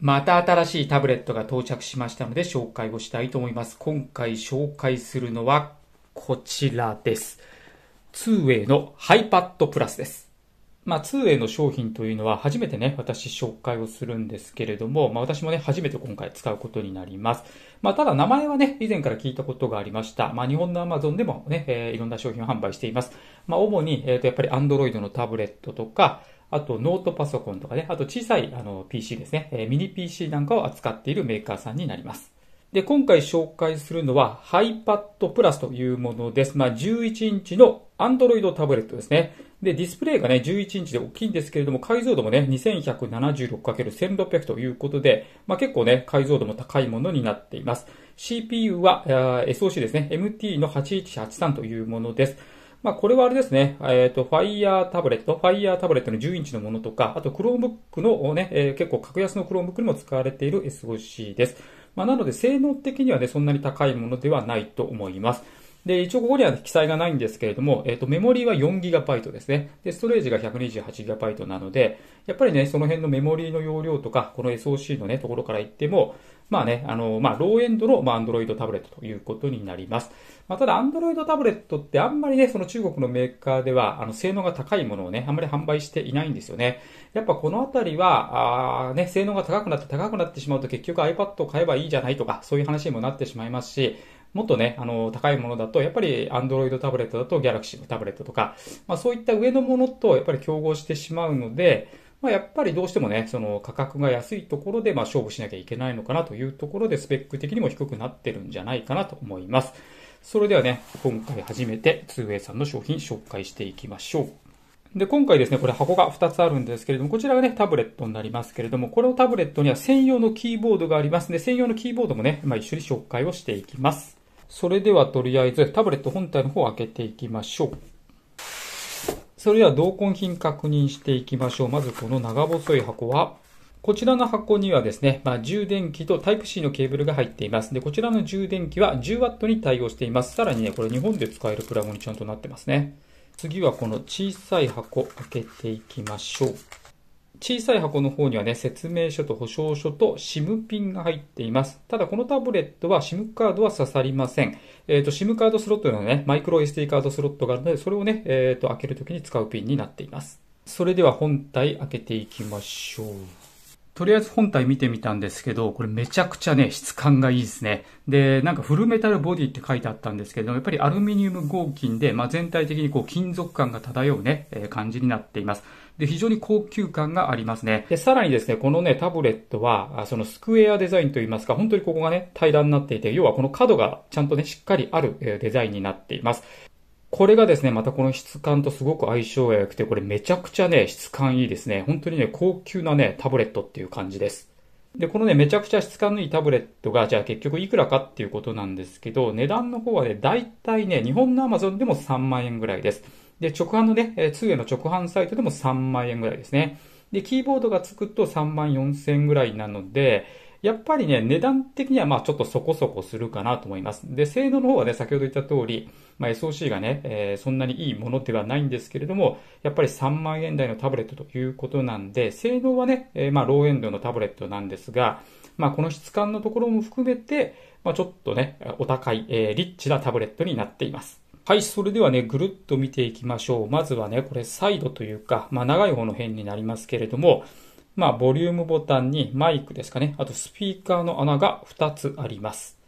また新しいタブレットが到着しましたので紹介をしたいと思います。今回紹介するのはこちらです。2way の iPad Plus です。まあ、2way の商品というのは初めてね、私紹介をするんですけれども、まあ、私もね、初めて今回使うことになります。まあ、ただ名前はね、以前から聞いたことがありました。まあ、日本の Amazon でもね、えー、いろんな商品を販売しています。まあ、主に、えっ、ー、と、やっぱり Android のタブレットとか、あとノートパソコンとかね、あと小さいあの PC ですね、えー、ミニ PC なんかを扱っているメーカーさんになります。で、今回紹介するのはハ i p a d Plus というものです。まあ、11インチの Android タブレットですね。で、ディスプレイがね、11インチで大きいんですけれども、解像度もね、2176×1600 ということで、まあ、結構ね、解像度も高いものになっています。CPU は、SOC ですね、MT の8183というものです。まあ、これはあれですね、えっ、ー、と、Fire タブレット、Fire タブレットの10インチのものとか、あと Chromebook のね、えー、結構格安の Chromebook にも使われている SOC です。まあ、なので性能的にはね、そんなに高いものではないと思います。で、一応ここには記載がないんですけれども、えっ、ー、と、メモリーは 4GB ですね。で、ストレージが 128GB なので、やっぱりね、その辺のメモリーの容量とか、この SOC のね、ところから言っても、まあね、あの、まあ、ローエンドの、まあ、Android タブレットということになります。まあ、ただ、Android タブレットってあんまりね、その中国のメーカーでは、あの、性能が高いものをね、あんまり販売していないんですよね。やっぱこのあたりは、あね、性能が高くなって高くなってしまうと結局 iPad を買えばいいじゃないとか、そういう話にもなってしまいますし、もっとね、あの、高いものだと、やっぱり Android タブレットだと Galaxy のタブレットとか、まあそういった上のものとやっぱり競合してしまうので、まあ、やっぱりどうしてもね、その価格が安いところでまあ勝負しなきゃいけないのかなというところで、スペック的にも低くなってるんじゃないかなと思います。それではね、今回初めて 2way さんの商品紹介していきましょう。で、今回ですね、これ箱が2つあるんですけれども、こちらがね、タブレットになりますけれども、このタブレットには専用のキーボードがありますので、専用のキーボードもね、まあ、一緒に紹介をしていきます。それではとりあえずタブレット本体の方を開けていきましょう。それでは同梱品確認していきましょう。まずこの長細い箱は、こちらの箱にはですね、まあ、充電器と Type-C のケーブルが入っています。で、こちらの充電器は 10W に対応しています。さらにね、これ日本で使えるプラモにちゃんとなってますね。次はこの小さい箱開けていきましょう。小さい箱の方にはね、説明書と保証書と SIM ピンが入っています。ただこのタブレットは SIM カードは刺さりません。えっ、ー、と、SIM カードスロットのね、マイクロ SD カードスロットがあるので、それをね、えっ、ー、と、開けるときに使うピンになっています。それでは本体開けていきましょう。とりあえず本体見てみたんですけど、これめちゃくちゃね、質感がいいですね。で、なんかフルメタルボディって書いてあったんですけど、やっぱりアルミニウム合金で、まあ、全体的にこう金属感が漂うね、えー、感じになっています。で、非常に高級感がありますね。で、さらにですね、このね、タブレットは、そのスクエアデザインといいますか、本当にここがね、平らになっていて、要はこの角がちゃんとね、しっかりあるデザインになっています。これがですね、またこの質感とすごく相性が良くて、これめちゃくちゃね、質感いいですね。本当にね、高級なね、タブレットっていう感じです。で、このね、めちゃくちゃ質感のいいタブレットが、じゃあ結局いくらかっていうことなんですけど、値段の方はね、だいたいね、日本の Amazon でも3万円ぐらいです。で、直販のね、通営の直販サイトでも3万円ぐらいですね。で、キーボードがつくと3万4千円ぐらいなので、やっぱりね、値段的にはまあちょっとそこそこするかなと思います。で、性能の方はね、先ほど言った通り、まあ、SOC がね、えー、そんなにいいものではないんですけれども、やっぱり3万円台のタブレットということなんで、性能はね、えー、まあローエンドのタブレットなんですが、まあこの質感のところも含めて、まあちょっとね、お高い、えー、リッチなタブレットになっています。はい、それではね、ぐるっと見ていきましょう。まずはね、これサイドというか、まあ長い方の辺になりますけれども、まあ、ボリュームボタンにマイクですかね。あとスピーカーの穴が2つあります。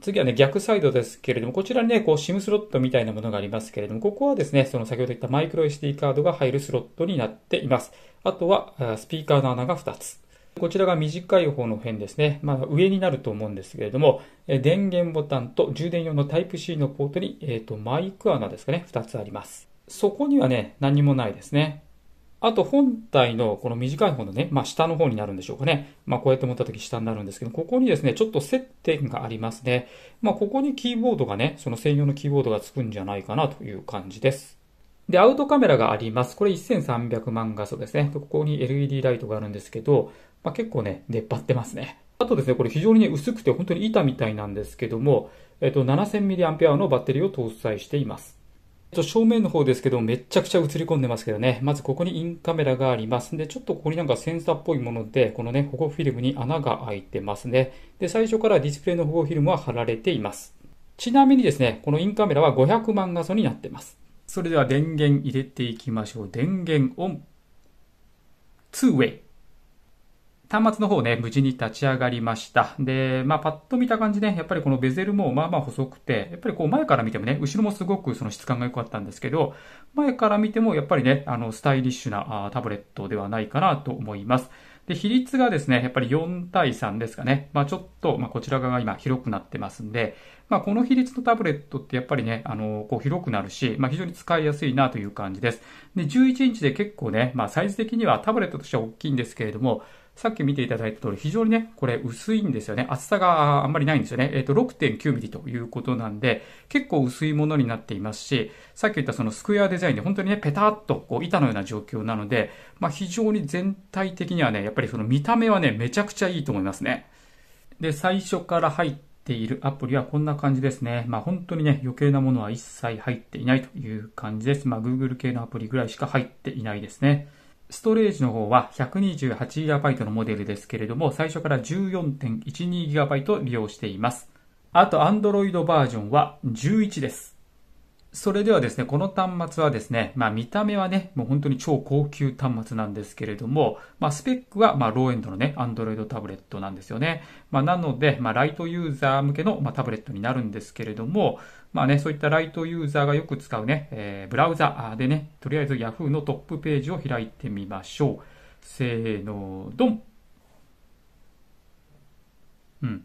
次はね、逆サイドですけれども、こちらにね、こう SIM スロットみたいなものがありますけれども、ここはですね、その先ほど言ったマイクロ SD カードが入るスロットになっています。あとは、スピーカーの穴が2つ。こちらが短い方の辺ですね。まあ、上になると思うんですけれども、電源ボタンと充電用の Type-C のポートに、えっ、ー、と、マイク穴ですかね、2つあります。そこにはね、何もないですね。あと本体のこの短い方のね、まあ下の方になるんでしょうかね。まあこうやって持った時下になるんですけど、ここにですね、ちょっと接点がありますね。まあここにキーボードがね、その専用のキーボードがつくんじゃないかなという感じです。で、アウトカメラがあります。これ1300万画素ですね。ここに LED ライトがあるんですけど、まあ結構ね、出っ張ってますね。あとですね、これ非常にね、薄くて本当に板みたいなんですけども、えっと、7000mAh のバッテリーを搭載しています。正面の方ですけど、めちゃくちゃ映り込んでますけどね。まずここにインカメラがありますんで、ちょっとここになんかセンサーっぽいもので、このね、保護フィルムに穴が開いてますね。で、最初からディスプレイの保護フィルムは貼られています。ちなみにですね、このインカメラは500万画素になってます。それでは電源入れていきましょう。電源オン。2way。端末の方ね、無事に立ち上がりました。で、まあ、パッと見た感じね、やっぱりこのベゼルもまあまあ細くて、やっぱりこう前から見てもね、後ろもすごくその質感が良かったんですけど、前から見てもやっぱりね、あの、スタイリッシュなタブレットではないかなと思います。で、比率がですね、やっぱり4対3ですかね。まあ、ちょっと、まあ、こちら側が今広くなってますんで、まあ、この比率のタブレットってやっぱりね、あの、こう広くなるし、まあ、非常に使いやすいなという感じです。で、11インチで結構ね、まあ、サイズ的にはタブレットとしては大きいんですけれども、さっき見ていただいた通り、非常にね、これ薄いんですよね。厚さがあんまりないんですよね。えっ、ー、と、6.9ミリということなんで、結構薄いものになっていますし、さっき言ったそのスクエアデザインで本当にね、ペタッとこう板のような状況なので、まあ非常に全体的にはね、やっぱりその見た目はね、めちゃくちゃいいと思いますね。で、最初から入ってているアプリはこんな感じですね。まあ本当にね、余計なものは一切入っていないという感じです。まあ Google 系のアプリぐらいしか入っていないですね。ストレージの方は 128GB のモデルですけれども、最初から 14.12GB 利用しています。あと、Android バージョンは11です。それではですね、この端末はですね、まあ見た目はね、もう本当に超高級端末なんですけれども、まあスペックはまあローエンドのね、Android タブレットなんですよね。まあなので、まあライトユーザー向けのまあタブレットになるんですけれども、まあね、そういったライトユーザーがよく使うね、えー、ブラウザでね、とりあえず Yahoo のトップページを開いてみましょう。せーの、ドンうん。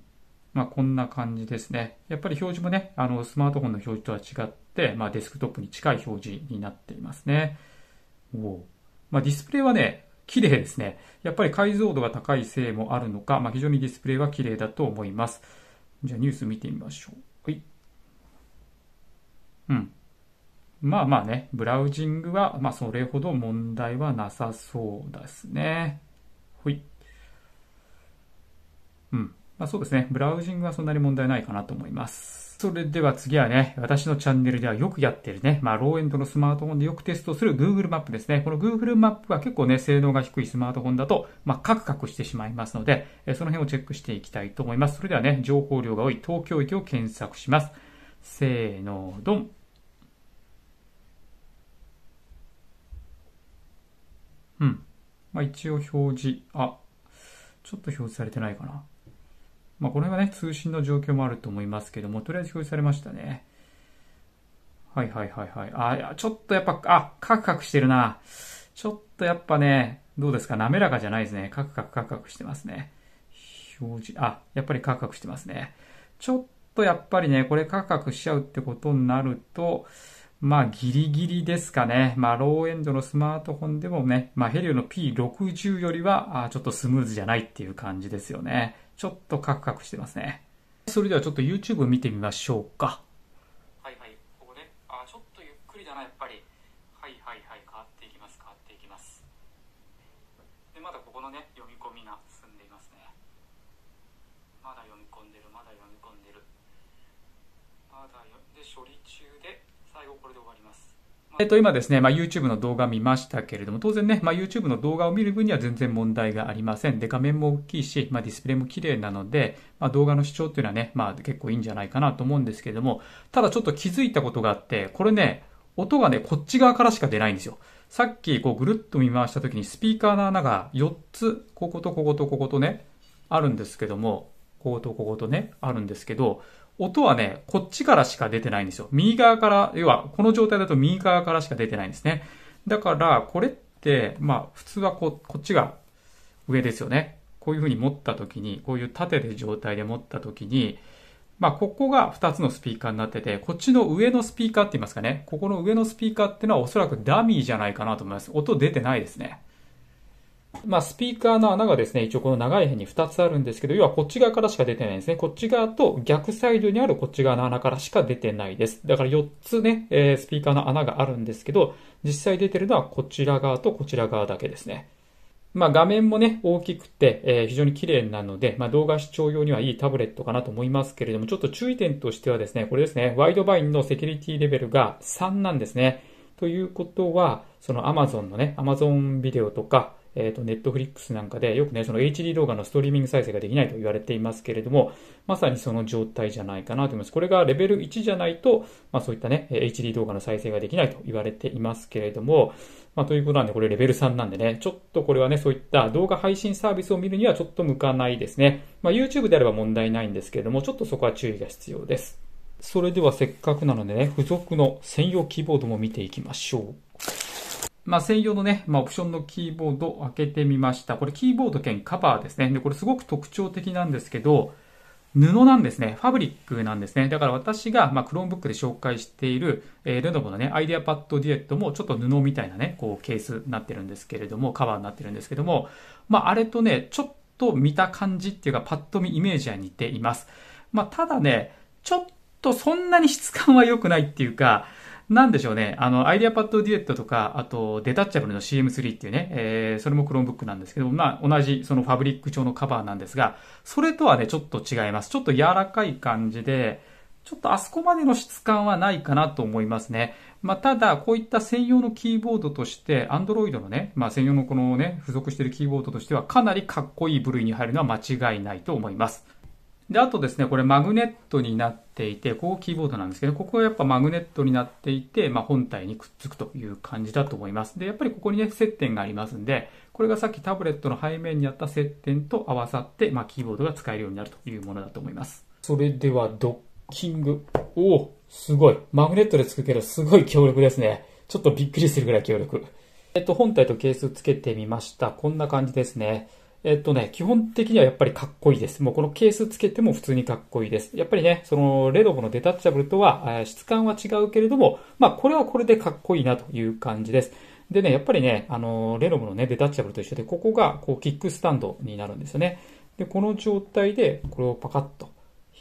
まあ、こんな感じですね。やっぱり表示もね、あの、スマートフォンの表示とは違って、まあ、デスクトップに近い表示になっていますね。おまあ、ディスプレイはね、綺麗ですね。やっぱり解像度が高いせいもあるのか、まあ、非常にディスプレイは綺麗だと思います。じゃあ、ニュース見てみましょう。はい。うん。まあまあね、ブラウジングは、まあそれほど問題はなさそうですね。ほい。うん。まあそうですね。ブラウジングはそんなに問題ないかなと思います。それでは次はね、私のチャンネルではよくやってるね、まあローエンドのスマートフォンでよくテストする Google マップですね。この Google マップは結構ね、性能が低いスマートフォンだと、まあカクカクしてしまいますので、その辺をチェックしていきたいと思います。それではね、情報量が多い東京駅を検索します。せーの、ドン。うん。まあ、一応表示、あ、ちょっと表示されてないかな。まあ、この辺はね、通信の状況もあると思いますけども、とりあえず表示されましたね。はいはいはいはい。あ、いやちょっとやっぱ、あ、カクカクしてるな。ちょっとやっぱね、どうですか滑らかじゃないですね。カクカクカクカクしてますね。表示、あ、やっぱりカクカクしてますね。ちょっとやっぱりね、これカクカクしちゃうってことになると、まあ、ギリギリですかね。まあ、ローエンドのスマートフォンでもね、まあ、ヘリオの P60 よりは、あちょっとスムーズじゃないっていう感じですよね。ちょっとカクカクしてますね。それではちょっと YouTube 見てみましょうか。はいはい、ここで、あちょっとゆっくりだな、やっぱり。はいはいはい、変わっていきます、変わっていきます。で、まだここのね、読み込みが進んでいますね。まだ読み込んでる、まだ読み込んでる。まだよ、で、処理中で、最後これで終わります。えっと、今ですね、まあ、YouTube の動画見ましたけれども、当然ね、まあ、YouTube の動画を見る分には全然問題がありません。で、画面も大きいし、まあ、ディスプレイも綺麗なので、まあ、動画の視聴っていうのはね、まあ、結構いいんじゃないかなと思うんですけれども、ただちょっと気づいたことがあって、これね、音がね、こっち側からしか出ないんですよ。さっき、こう、ぐるっと見回した時に、スピーカーの穴が4つ、こことこことこことね、あるんですけども、こことこことね、あるんですけど、音はね、こっちからしか出てないんですよ。右側から、要は、この状態だと右側からしか出てないんですね。だから、これって、まあ、普通はこ、こっちが上ですよね。こういうふうに持った時に、こういう縦で状態で持った時に、まあ、ここが2つのスピーカーになってて、こっちの上のスピーカーって言いますかね。ここの上のスピーカーってのはおそらくダミーじゃないかなと思います。音出てないですね。まあ、スピーカーの穴がですね、一応この長い辺に2つあるんですけど、要はこっち側からしか出てないんですね。こっち側と逆サイドにあるこっち側の穴からしか出てないです。だから4つね、えー、スピーカーの穴があるんですけど、実際出てるのはこちら側とこちら側だけですね。まあ、画面もね、大きくて、えー、非常に綺麗なので、まあ、動画視聴用にはいいタブレットかなと思いますけれども、ちょっと注意点としてはですね、これですね、ワイドバインのセキュリティレベルが3なんですね。ということは、その Amazon のね、Amazon ビデオとか、えっ、ー、と、ネットフリックスなんかで、よくね、その HD 動画のストリーミング再生ができないと言われていますけれども、まさにその状態じゃないかなと思います。これがレベル1じゃないと、まあそういったね、HD 動画の再生ができないと言われていますけれども、まあということなんで、これレベル3なんでね、ちょっとこれはね、そういった動画配信サービスを見るにはちょっと向かないですね。まあ YouTube であれば問題ないんですけれども、ちょっとそこは注意が必要です。それではせっかくなのでね、付属の専用キーボードも見ていきましょう。まあ、専用のね、まあ、オプションのキーボードを開けてみました。これキーボード兼カバーですね。で、これすごく特徴的なんですけど、布なんですね。ファブリックなんですね。だから私が、まあ、Chromebook で紹介している、えー、レノボのね、アイデアパッドデュエットもちょっと布みたいなね、こうケースになってるんですけれども、カバーになってるんですけども、まあ、あれとね、ちょっと見た感じっていうか、パッと見イメージは似ています。まあ、ただね、ちょっとそんなに質感は良くないっていうか、なんでしょうね、あの、アイディアパッドデュエットとか、あと、デタッチャブルの CM3 っていうね、えー、それも Chromebook なんですけど、まあ、同じそのファブリック調のカバーなんですが、それとはね、ちょっと違います。ちょっと柔らかい感じで、ちょっとあそこまでの質感はないかなと思いますね。まあ、ただ、こういった専用のキーボードとして、Android のね、まあ、専用のこのね、付属しているキーボードとしては、かなりかっこいい部類に入るのは間違いないと思います。で、あとですね、これマグネットになってていて、ここキーボードなんですけど、ここはやっぱマグネットになっていて、まあ、本体にくっつくという感じだと思います。で、やっぱりここにね、接点がありますんで、これがさっきタブレットの背面にあった接点と合わさって、まあ、キーボードが使えるようになるというものだと思います。それでは、ドッキング。おお、すごい。マグネットでつくけど、すごい強力ですね。ちょっとびっくりするぐらい強力。えっと、本体とケースつけてみました。こんな感じですね。えっとね、基本的にはやっぱりかっこいいです。もうこのケースつけても普通にかっこいいです。やっぱりね、そのレノボのデタッチャブルとは質感は違うけれども、まあこれはこれでかっこいいなという感じです。でね、やっぱりね、あの、レノブのね、デタッチャブルと一緒で、ここが、こう、キックスタンドになるんですよね。で、この状態で、これをパカッと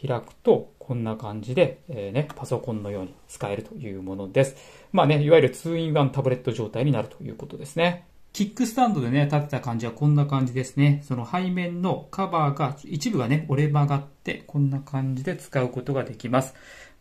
開くと、こんな感じで、えー、ね、パソコンのように使えるというものです。まあね、いわゆる 2-in-1 タブレット状態になるということですね。キックスタンドでね、立てた感じはこんな感じですね。その背面のカバーが、一部がね、折れ曲がって、こんな感じで使うことができます。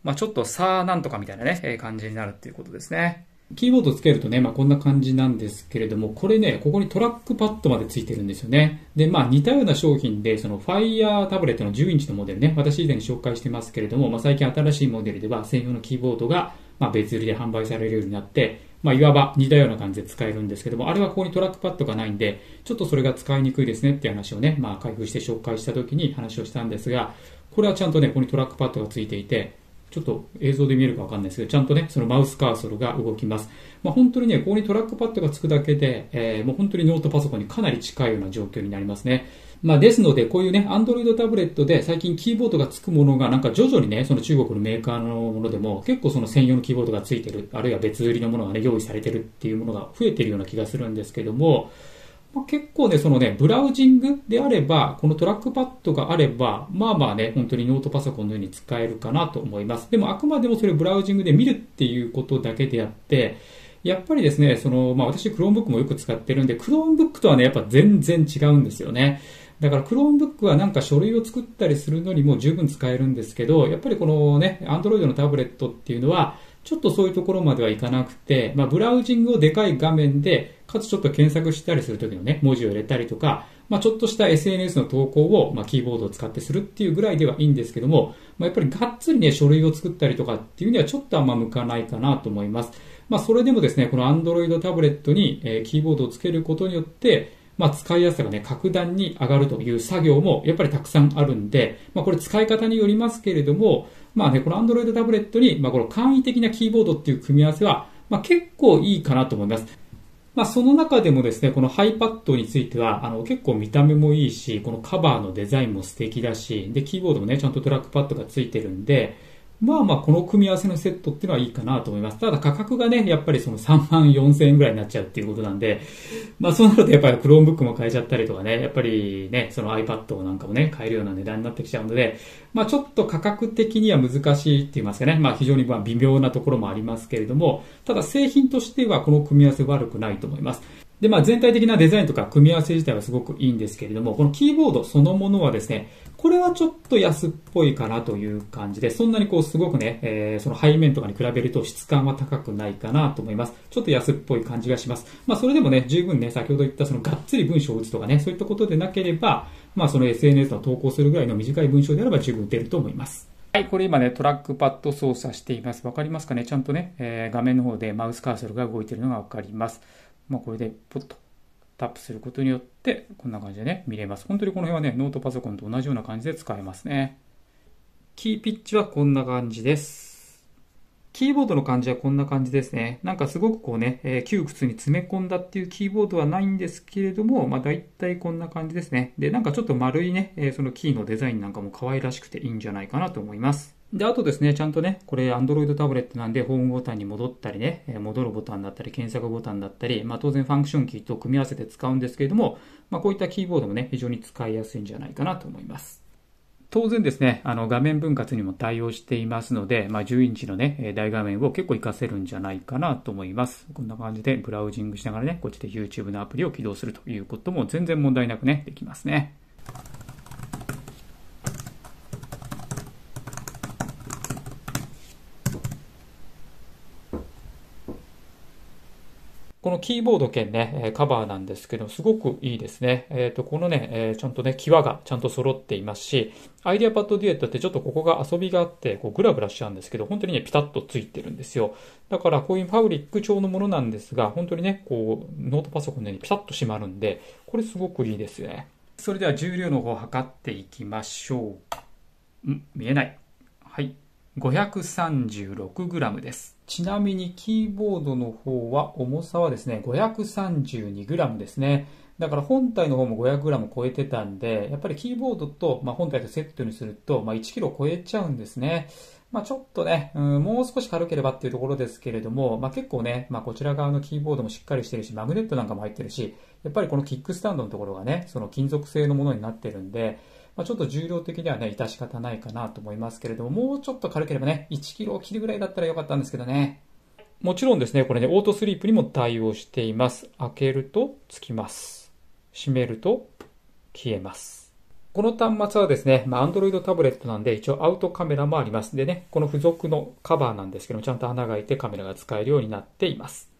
まあ、ちょっとさあなんとかみたいなね、え感じになるっていうことですね。キーボードつけるとね、まあ、こんな感じなんですけれども、これね、ここにトラックパッドまでついてるんですよね。で、まあ、似たような商品で、その Fire タブレットの10インチのモデルね、私以前紹介してますけれども、まあ、最近新しいモデルでは専用のキーボードが、まあ、別売りで販売されるようになって、まあ、いわば似たような感じで使えるんですけども、あれはここにトラックパッドがないんで、ちょっとそれが使いにくいですねっていう話をね、まあ、開封して紹介した時に話をしたんですが、これはちゃんとね、ここにトラックパッドがついていて、ちょっと映像で見えるかわかんないですけど、ちゃんとね、そのマウスカーソルが動きます。まあ、本当にね、ここにトラックパッドがつくだけで、えー、もう本当にノートパソコンにかなり近いような状況になりますね。まあ、ですので、こういうね、Android タブレットで最近キーボードが付くものが、なんか徐々にね、その中国のメーカーのものでも、結構その専用のキーボードが付いてる、あるいは別売りのものがね、用意されてるっていうものが増えてるような気がするんですけども、まあ、結構ね、そのね、ブラウジングであれば、このトラックパッドがあれば、まあまあね、本当にノートパソコンのように使えるかなと思います。でも、あくまでもそれブラウジングで見るっていうことだけであって、やっぱりですね、その、まあ私、Chromebook もよく使ってるんで、Chromebook とはね、やっぱ全然違うんですよね。だから Chromebook はなんか書類を作ったりするのにも十分使えるんですけど、やっぱりこのね、Android のタブレットっていうのは、ちょっとそういうところまではいかなくて、まあ、ブラウジングをでかい画面で、かつちょっと検索したりするときのね、文字を入れたりとか、まあ、ちょっとした SNS の投稿を、まあ、キーボードを使ってするっていうぐらいではいいんですけども、まあ、やっぱりがっつりね、書類を作ったりとかっていうにはちょっとあんま向かないかなと思います。まあ、それでもですね、この Android タブレットに、えー、キーボードをつけることによって、まあ、使いやすさがね、格段に上がるという作業もやっぱりたくさんあるんで、まあ、これ使い方によりますけれども、まあね、この Android タブレットに、まあ、この簡易的なキーボードっていう組み合わせは、まあ、結構いいかなと思います。まあ、その中でもですね、この iPad については、あの、結構見た目もいいし、このカバーのデザインも素敵だし、で、キーボードもね、ちゃんとトラックパッドがついてるんで、まあまあ、この組み合わせのセットっていうのはいいかなと思います。ただ価格がね、やっぱりその3万4000円ぐらいになっちゃうっていうことなんで、まあそうなるとやっぱり Chromebook も買えちゃったりとかね、やっぱりね、その iPad なんかもね、買えるような値段になってきちゃうので、まあちょっと価格的には難しいって言いますかね、まあ非常にまあ微妙なところもありますけれども、ただ製品としてはこの組み合わせ悪くないと思います。で、まあ、全体的なデザインとか組み合わせ自体はすごくいいんですけれども、このキーボードそのものはですね、これはちょっと安っぽいかなという感じで、そんなにこうすごくね、えー、その背面とかに比べると質感は高くないかなと思います。ちょっと安っぽい感じがします。まあ、それでもね、十分ね、先ほど言ったそのがっつり文章を打つとかね、そういったことでなければ、まあ、その SNS の投稿するぐらいの短い文章であれば十分出ると思います。はい、これ今ね、トラックパッド操作しています。わかりますかねちゃんとね、えー、画面の方でマウスカーソルが動いているのがわかります。まあ、これでポッとタップすることによって、こんな感じでね、見れます。本当にこの辺はね、ノートパソコンと同じような感じで使えますね。キーピッチはこんな感じです。キーボードの感じはこんな感じですね。なんかすごくこうね、えー、窮屈に詰め込んだっていうキーボードはないんですけれども、まあ大体こんな感じですね。で、なんかちょっと丸いね、えー、そのキーのデザインなんかも可愛らしくていいんじゃないかなと思います。で、あとですね、ちゃんとね、これ Android タブレットなんでホームボタンに戻ったりね、戻るボタンだったり、検索ボタンだったり、まあ当然ファンクションキーと組み合わせて使うんですけれども、まあこういったキーボードもね、非常に使いやすいんじゃないかなと思います。当然ですね、あの画面分割にも対応していますので、まあ、10インチのね、大画面を結構活かせるんじゃないかなと思います。こんな感じでブラウジングしながらね、こっちで YouTube のアプリを起動するということも全然問題なくね、できますね。このキーボード兼ね、カバーなんですけど、すごくいいですね。えっ、ー、と、このね、えー、ちゃんとね、際がちゃんと揃っていますし、アイデアパッドデュエットってちょっとここが遊びがあって、こうグラグラしちゃうんですけど、本当にね、ピタッとついてるんですよ。だからこういうファブリック調のものなんですが、本当にね、こう、ノートパソコンのようにピタッと閉まるんで、これすごくいいですよね。それでは重量の方を測っていきましょう。ん見えない。はい。536g です。ちなみにキーボードの方は重さはですね、532g ですね。だから本体の方も 500g 超えてたんで、やっぱりキーボードと、まあ、本体とセットにすると、まあ、1kg 超えちゃうんですね。まあ、ちょっとね、うん、もう少し軽ければっていうところですけれども、まあ、結構ね、まあ、こちら側のキーボードもしっかりしてるし、マグネットなんかも入ってるし、やっぱりこのキックスタンドのところがね、その金属製のものになってるんで、まあ、ちょっと重量的にはね、致し方ないかなと思いますけれども、もうちょっと軽ければね、1キロを切るぐらいだったらよかったんですけどね。もちろんですね、これね、オートスリープにも対応しています。開けるとつきます。閉めると消えます。この端末はですね、まあ、Android タブレットなんで、一応アウトカメラもあります。でね、この付属のカバーなんですけども、ちゃんと穴が開いてカメラが使えるようになっています。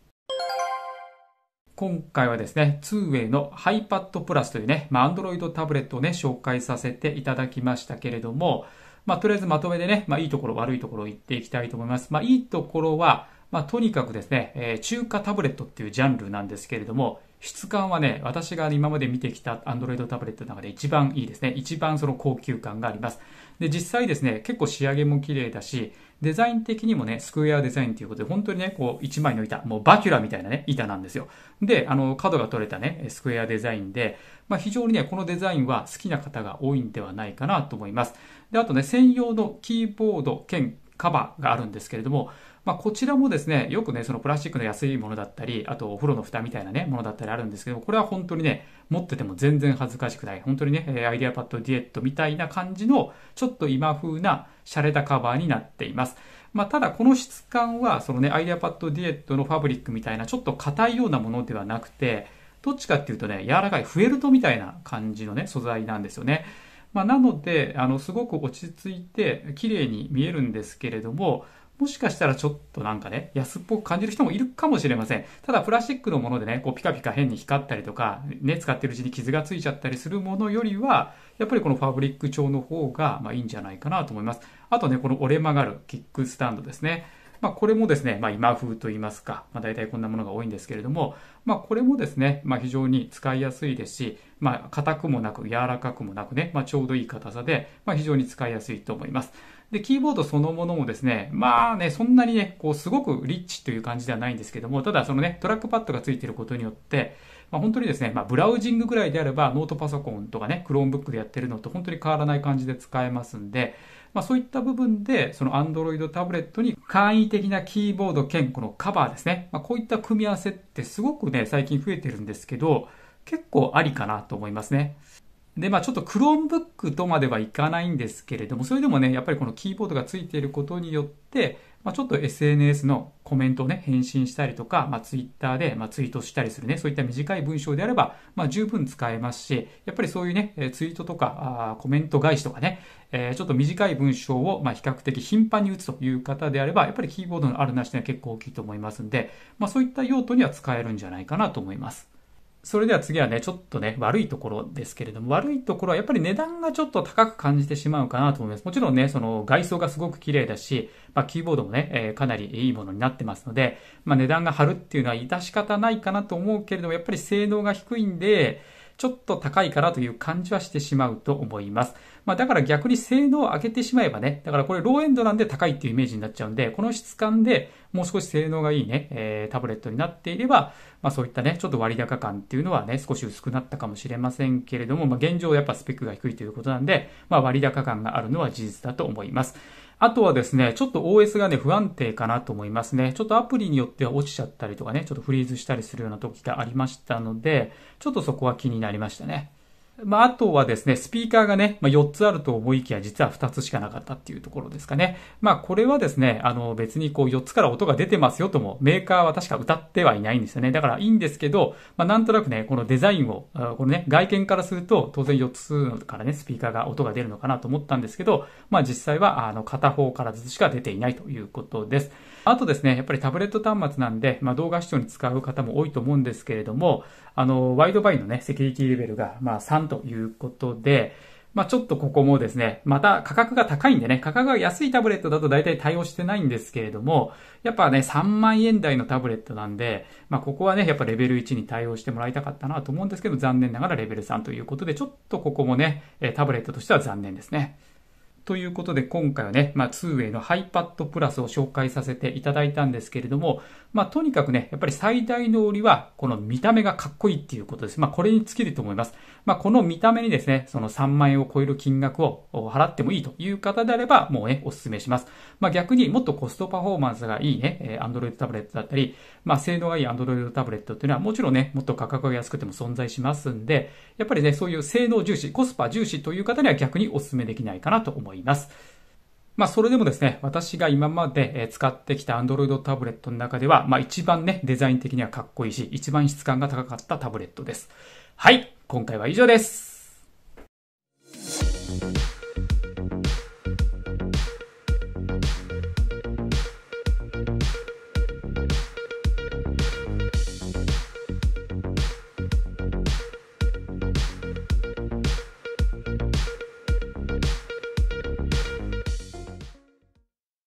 今回はですね、2way の iPad Plus というね、まあ、Android タブレットをね、紹介させていただきましたけれども、まあ、とりあえずまとめでね、まあ、いいところ、悪いところを言っていきたいと思います。まあ、いいところは、まあ、とにかくですね、えー、中華タブレットっていうジャンルなんですけれども、質感はね、私が今まで見てきた Android タブレットの中で一番いいですね。一番その高級感があります。で、実際ですね、結構仕上げも綺麗だし、デザイン的にもね、スクエアデザインということで、本当にね、こう、一枚の板、もうバキュラみたいなね、板なんですよ。で、あの、角が取れたね、スクエアデザインで、まあ、非常にね、このデザインは好きな方が多いんではないかなと思います。で、あとね、専用のキーボード兼カバーがあるんですけれども、まあ、こちらもですね、よくね、そのプラスチックの安いものだったり、あとお風呂の蓋みたいなね、ものだったりあるんですけど、これは本当にね、持ってても全然恥ずかしくない。本当にね、アイデアパッドディエットみたいな感じの、ちょっと今風な洒落たカバーになっています。まあ、ただこの質感は、そのね、アイデアパッドディエットのファブリックみたいな、ちょっと硬いようなものではなくて、どっちかっていうとね、柔らかいフェルトみたいな感じのね、素材なんですよね。まあ、なので、あの、すごく落ち着いて、綺麗に見えるんですけれども、もしかしたらちょっとなんかね、安っぽく感じる人もいるかもしれません。ただ、プラスチックのものでね、こうピカピカ変に光ったりとか、ね、使ってるうちに傷がついちゃったりするものよりは、やっぱりこのファブリック調の方が、まあいいんじゃないかなと思います。あとね、この折れ曲がるキックスタンドですね。まあ、これもですね、まあ、今風と言いますか、まあ、大体こんなものが多いんですけれども、まあ、これもですね、まあ、非常に使いやすいですし、まあ、硬くもなく、柔らかくもなくね、まあ、ちょうどいい硬さで、まあ、非常に使いやすいと思います。で、キーボードそのものもですね、まあね、そんなにね、こう、すごくリッチという感じではないんですけども、ただそのね、トラックパッドがついてることによって、まあ、本当にですね、まあ、ブラウジングぐらいであれば、ノートパソコンとかね、Chromebook でやってるのと本当に変わらない感じで使えますんで、まあ、そういった部分で、その Android タブレットに簡易的なキーボード兼このカバーですね、まあ、こういった組み合わせってすごくね、最近増えてるんですけど、結構ありかなと思いますね。で、まあちょっと Chromebook とまではいかないんですけれども、それでもね、やっぱりこのキーボードがついていることによって、まあちょっと SNS のコメントをね、返信したりとか、まあ Twitter でまあツイートしたりするね、そういった短い文章であれば、まあ十分使えますし、やっぱりそういうね、ツイートとか、コメント返しとかね、えー、ちょっと短い文章をまあ比較的頻繁に打つという方であれば、やっぱりキーボードのあるなしには結構大きいと思いますんで、まあそういった用途には使えるんじゃないかなと思います。それでは次はね、ちょっとね、悪いところですけれども、悪いところはやっぱり値段がちょっと高く感じてしまうかなと思います。もちろんね、その外装がすごく綺麗だし、まあ、キーボードもね、えー、かなりいいものになってますので、まあ、値段が張るっていうのは致し方ないかなと思うけれども、やっぱり性能が低いんで、ちょっと高いかなという感じはしてしまうと思います。まあ、だから逆に性能を上げてしまえばね、だからこれローエンドなんで高いっていうイメージになっちゃうんで、この質感でもう少し性能がいいね、えー、タブレットになっていれば、まあそういったね、ちょっと割高感っていうのはね、少し薄くなったかもしれませんけれども、まあ現状やっぱスペックが低いということなんで、まあ割高感があるのは事実だと思います。あとはですね、ちょっと OS がね、不安定かなと思いますね。ちょっとアプリによっては落ちちゃったりとかね、ちょっとフリーズしたりするような時がありましたので、ちょっとそこは気になりましたね。まあ、あとはですね、スピーカーがね、まあ、4つあると思いきや、実は2つしかなかったっていうところですかね。まあ、これはですね、あの、別にこう4つから音が出てますよとも、メーカーは確か歌ってはいないんですよね。だからいいんですけど、まあ、なんとなくね、このデザインを、このね、外見からすると、当然4つからね、スピーカーが音が出るのかなと思ったんですけど、まあ、実際は、あの、片方からずつしか出ていないということです。あとですね、やっぱりタブレット端末なんで、まあ、動画視聴に使う方も多いと思うんですけれども、あの、ワイドバイのね、セキュリティレベルが、まあ、3ということで、まあ、ちょっとここもですね、また価格が高いんでね、価格が安いタブレットだと大体対応してないんですけれども、やっぱね、3万円台のタブレットなんで、まあ、ここはね、やっぱレベル1に対応してもらいたかったなと思うんですけど、残念ながらレベル3ということで、ちょっとここもね、タブレットとしては残念ですね。ということで今回はね、まあ、2way の iPad Plus を紹介させていただいたんですけれども、まあ、とにかくね、やっぱり最大の売りは、この見た目がかっこいいっていうことです。まあ、これに尽きると思います。まあ、この見た目にですね、その3万円を超える金額を払ってもいいという方であれば、もうね、お勧めします。まあ、逆にもっとコストパフォーマンスがいいね、え、Android タブレットだったり、まあ、性能がいい Android タブレットっていうのは、もちろんね、もっと価格が安くても存在しますんで、やっぱりね、そういう性能重視、コスパ重視という方には逆にお勧めできないかなと思います。います。まあ、それでもですね、私が今まで使ってきた Android タブレットの中では、まあ、一番ね、デザイン的にはかっこいいし、一番質感が高かったタブレットです。はい、今回は以上です。